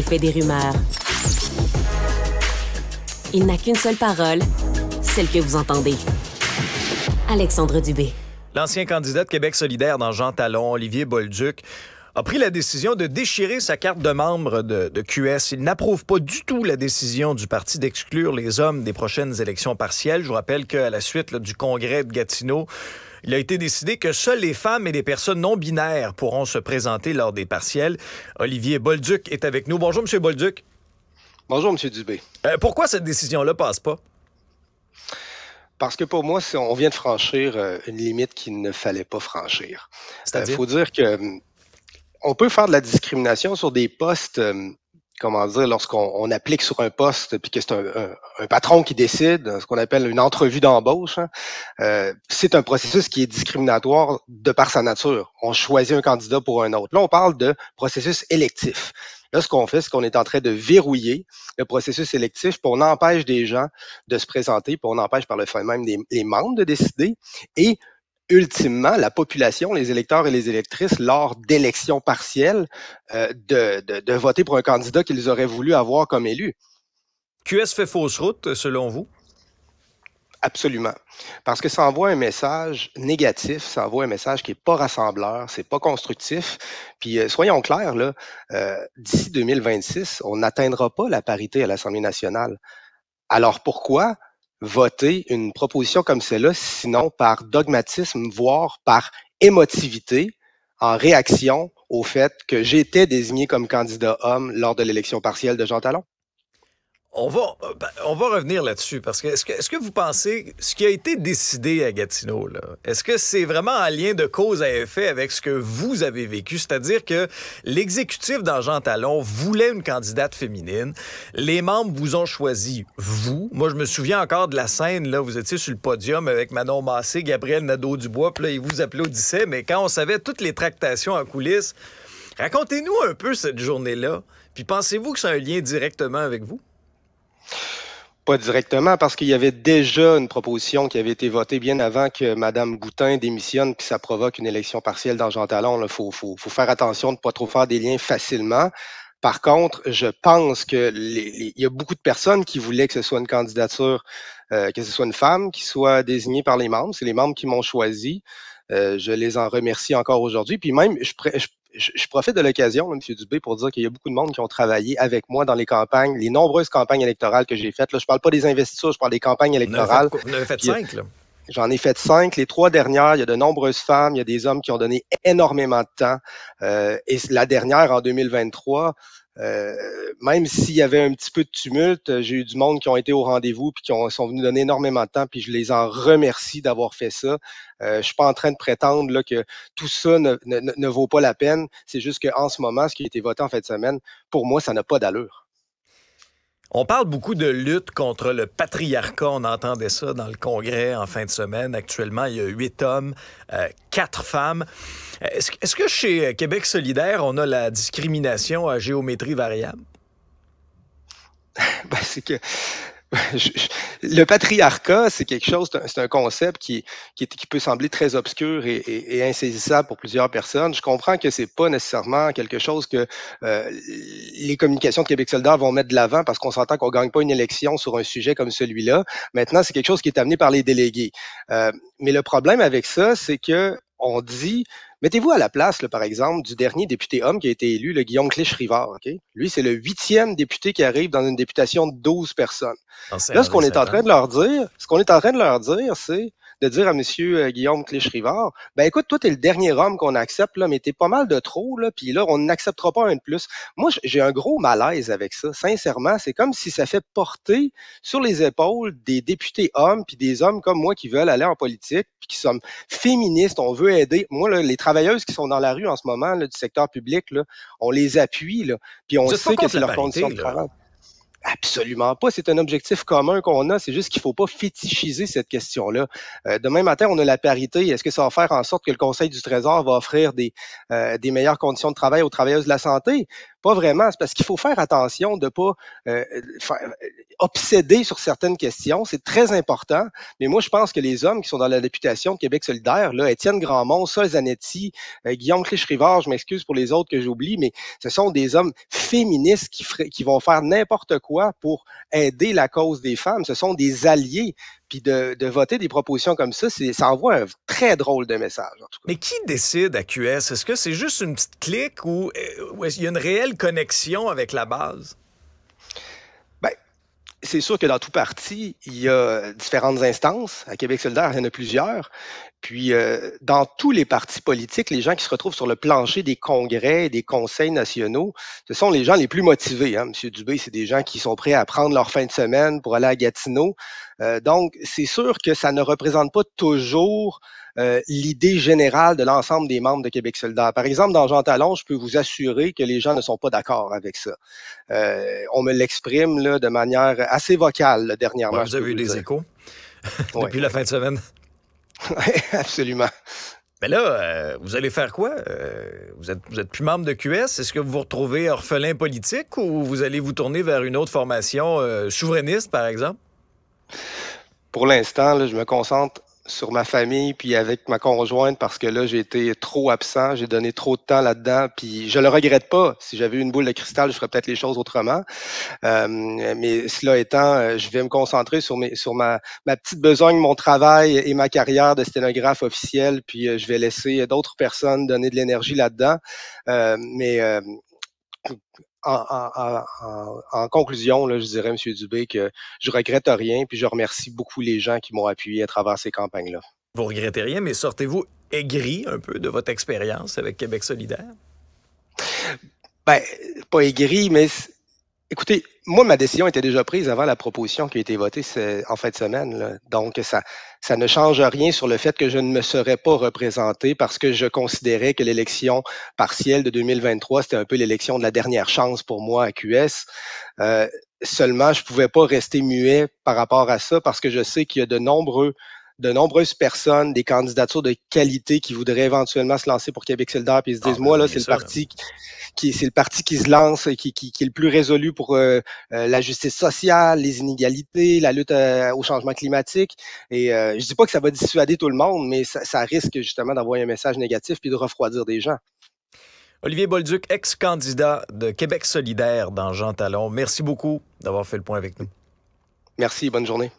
fait des rumeurs. Il n'a qu'une seule parole, celle que vous entendez. Alexandre Dubé. L'ancien candidat de Québec solidaire dans Jean Talon, Olivier Bolduc, a pris la décision de déchirer sa carte de membre de, QS. Il n'approuve pas du tout la décision du parti d'exclure les hommes des prochaines élections partielles. Je vous rappelle qu'à la suite du congrès de Gatineau, il a été décidé que seules les femmes et les personnes non binaires pourront se présenter lors des partiels. Olivier Bolduc est avec nous. Bonjour, M. Bolduc. Bonjour, M. Dubé. Euh, pourquoi cette décision-là passe pas? Parce que pour moi, on vient de franchir euh, une limite qu'il ne fallait pas franchir. Euh, Il faut dire que hum, on peut faire de la discrimination sur des postes hum, comment dire, lorsqu'on applique sur un poste, puis que c'est un, patron qui décide, ce qu'on appelle une entrevue d'embauche, hein, euh, c'est un processus qui est discriminatoire de par sa nature. On choisit un candidat pour un autre. Là, on parle de processus électif. Là, ce qu'on fait, c'est qu'on est en train de verrouiller le processus électif, pour on empêche des gens de se présenter, pour on empêche par le fait même des, les membres de décider. Et ultimement la population, les électeurs et les électrices, lors d'élections partielles, euh, de, voter pour un candidat qu'ils auraient voulu avoir comme élu. QS fait fausse route, selon vous? Absolument. Parce que ça envoie un message négatif, ça envoie un message qui n'est pas rassembleur, c'est pas constructif. Puis euh, soyons clairs, là, euh, d'ici 2026, on n'atteindra pas la parité à l'Assemblée nationale. Alors pourquoi voter une proposition comme celle-là, sinon par dogmatisme, voire par émotivité, en réaction au fait que j'étais désigné comme candidat homme lors de l'élection partielle de Jean Talon? On va, euh, ben, on va revenir là-dessus parce que est-ce que, vous pensez ce qui a été décidé à Gatineau est-ce que c'est vraiment en lien de cause à effet avec ce que vous avez vécu, c'est-à-dire que l'exécutif dans Talon voulait une candidate féminine, les membres vous ont choisi vous. Moi, je me souviens encore de la scène là, vous étiez sur le podium avec Manon Massé, Gabriel Nadeau-Dubois, puis là ils vous applaudissaient, mais quand on savait toutes les tractations en coulisses, racontez-nous un peu cette journée-là, puis pensez-vous que c'est un lien directement avec vous? Pas directement, parce qu'il y avait déjà une proposition qui avait été votée bien avant que Mme Boutin démissionne, puis ça provoque une élection partielle dans Jean Talon. Il faut, faire attention de ne pas trop faire des liens facilement. Par contre, je pense que il y a beaucoup de personnes qui voulaient que ce soit une candidature, euh, que ce soit une femme qui soit désignée par les membres. C'est les membres qui m'ont choisi. Euh, je les en remercie encore aujourd'hui. Puis même, je, je, profite de l'occasion, M. Dubé, pour dire qu'il y a beaucoup de monde qui ont travaillé avec moi dans les campagnes, les nombreuses campagnes électorales que j'ai faites. Là, je ne parle pas des investisseurs, je parle des campagnes électorales. Vous en avez fait cinq, J'en ai fait cinq. Les trois dernières, il y a de nombreuses femmes, il y a des hommes qui ont donné énormément de temps. Euh, et la dernière, en 2023, euh, même s'il y avait un petit peu de tumulte, euh, j'ai eu du monde qui ont été au rendez-vous puis qui ont, sont venus donner énormément de temps, puis je les en remercie d'avoir fait ça. Euh, je suis pas en train de prétendre là, que tout ça ne, ne vaut pas la peine. C'est juste qu'en ce moment, ce qui a été voté en fin de semaine, pour moi, ça n'a pas d'allure. On parle beaucoup de lutte contre le patriarcat. On entendait ça dans le Congrès en fin de semaine. Actuellement, il y a huit hommes, euh, quatre femmes. Est-ce, que chez euh, Québec solidaire, on a la discrimination à géométrie variable? ben, c'est que le patriarcat, c'est quelque chose, c'est un concept qui, peut sembler très obscur et, insaisissable pour plusieurs personnes. Je comprends que c'est pas nécessairement quelque chose que euh, les communications de Québec solidaire vont mettre de l'avant parce qu'on s'entend qu'on gagne pas une élection sur un sujet comme celui-là. Maintenant, c'est quelque chose qui est amené par les délégués. Euh, mais le problème avec ça, c'est que on dit Mettez-vous à la place, par exemple, du dernier député homme qui a été élu, le Guillaume Clich-Rivard. Lui, c'est le huitième député qui arrive dans une députation de 12 personnes. là, ce qu'on est en train de hein? leur dire, ce qu'on est en train de leur dire, c'est de dire à Monsieur euh, Guillaume clich ben écoute, toi, tu es le dernier homme qu'on accepte, là, mais tu pas mal de trop, là, puis là, on n'acceptera pas un de plus. Moi, j'ai un gros malaise avec ça, sincèrement. C'est comme si ça fait porter sur les épaules des députés hommes, puis des hommes comme moi qui veulent aller en politique, puis qui sommes féministes, on veut aider. Moi, les travailleuses qui sont dans la rue en ce moment, du secteur public, on les appuie, là, puis on sait que c'est leur condition de travail. Absolument pas. C'est un objectif commun qu'on a. C'est juste qu'il faut pas fétichiser cette question-là. Euh, demain matin, on a la parité. Est-ce que ça va faire en sorte que le Conseil du Trésor va offrir des, euh, des meilleures conditions de travail aux travailleuses de la santé? Pas vraiment. C'est parce qu'il faut faire attention de ne pas euh, obséder sur certaines questions. C'est très important. Mais moi, je pense que les hommes qui sont dans la députation de Québec solidaire, là, Étienne Grandmont, Sol Guillaume Clich-Rivard, je m'excuse pour les autres que j'oublie, mais ce sont des hommes féministes qui vont faire n'importe quoi pour aider la cause des femmes. Ce sont des alliés. Puis de, voter des propositions comme ça, ça envoie un très drôle de message. Mais qui décide à QS? Est-ce que c'est juste une petite clique ou, euh, ou est-ce qu'il y a une réelle connexion avec la base? c'est sûr que dans tout parti, il y a différentes instances. À Québec solidaire, il y en a plusieurs. Puis, euh, dans tous les partis politiques, les gens qui se retrouvent sur le plancher des congrès, des conseils nationaux, ce sont les gens les plus motivés. Hein. Monsieur Dubé, c'est des gens qui sont prêts à prendre leur fin de semaine pour aller à Gatineau. Euh, donc, c'est sûr que ça ne représente pas toujours euh, l'idée générale de l'ensemble des membres de Québec solidaire. Par exemple, dans Jean Talon, je peux vous assurer que les gens ne sont pas d'accord avec ça. Euh, on me l'exprime de manière assez vocale dernièrement. Ouais, vous avez eu des échos depuis la fin de semaine. absolument. Mais ben là, euh, vous allez faire quoi? vous n'êtes êtes plus membre de QS. Est-ce que vous vous retrouvez orphelin politique ou vous allez vous tourner vers une autre formation souverainiste, par exemple? Pour l'instant, je me concentre sur ma famille puis avec ma conjointe parce que là, j'ai été trop absent, j'ai donné trop de temps là-dedans, puis je le regrette pas. Si j'avais eu une boule de cristal, je ferais peut-être les choses autrement. Euh, mais cela étant, euh, je vais me concentrer sur, mes, sur ma, petite besogne, mon travail et ma carrière de sténographe officiel, puis euh, je vais laisser d'autres personnes donner de l'énergie là-dedans. mais en, conclusion, je dirais, M. Dubé, que je regrette rien, puis je remercie beaucoup les gens qui m'ont appuyé à travers ces campagnes-là. Vous regrettez rien, mais sortez-vous aigri un peu de votre expérience avec Québec solidaire? Ben, pas aigri, mais Écoutez, moi, ma décision était déjà prise avant la proposition qui a été votée en fin de semaine. Donc, ça, ça ne change rien sur le fait que je ne me serais pas représenté parce que je considérais que l'élection partielle de 2023, c'était un peu l'élection de la dernière chance pour moi à QS. Euh, seulement, je ne pouvais pas rester muet par rapport à ça parce que je sais qu'il y a de nombreux de nombreuses personnes, des candidatures de qualité qui voudraient éventuellement se lancer pour Québec solidaire, puis ils se ah, disent, ben moi, là, c'est le parti qui, c'est le parti qui se lance, qui, est le plus résolu pour euh, euh, la justice sociale, les inégalités, la lutte euh, au changement climatique. Et je dis pas que ça va dissuader tout le monde, mais ça, risque justement d'envoyer un message négatif puis de refroidir des gens. Olivier Bolduc, ex-candidat de Québec solidaire dans Jean Talon, merci beaucoup d'avoir fait le point avec nous. Merci, bonne journée.